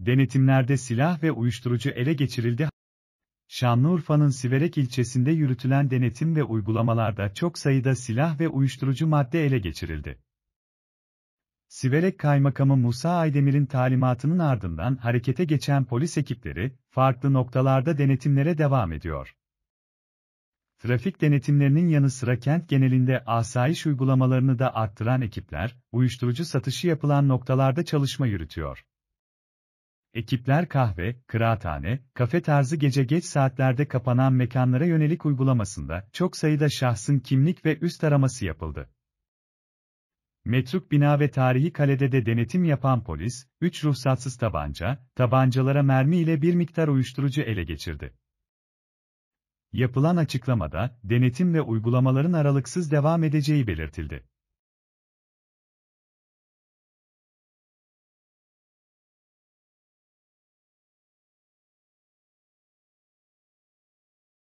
Denetimlerde silah ve uyuşturucu ele geçirildi. Şanlıurfa'nın Siverek ilçesinde yürütülen denetim ve uygulamalarda çok sayıda silah ve uyuşturucu madde ele geçirildi. Siverek Kaymakamı Musa Aydemir'in talimatının ardından harekete geçen polis ekipleri, farklı noktalarda denetimlere devam ediyor. Trafik denetimlerinin yanı sıra kent genelinde asayiş uygulamalarını da arttıran ekipler, uyuşturucu satışı yapılan noktalarda çalışma yürütüyor ekipler kahve, kıraathane, kafe tarzı gece geç saatlerde kapanan mekanlara yönelik uygulamasında çok sayıda şahsın kimlik ve üst araması yapıldı. Metruk bina ve tarihi kalede de denetim yapan polis, 3 ruhsatsız tabanca, tabancalara mermi ile bir miktar uyuşturucu ele geçirdi. Yapılan açıklamada, denetim ve uygulamaların aralıksız devam edeceği belirtildi.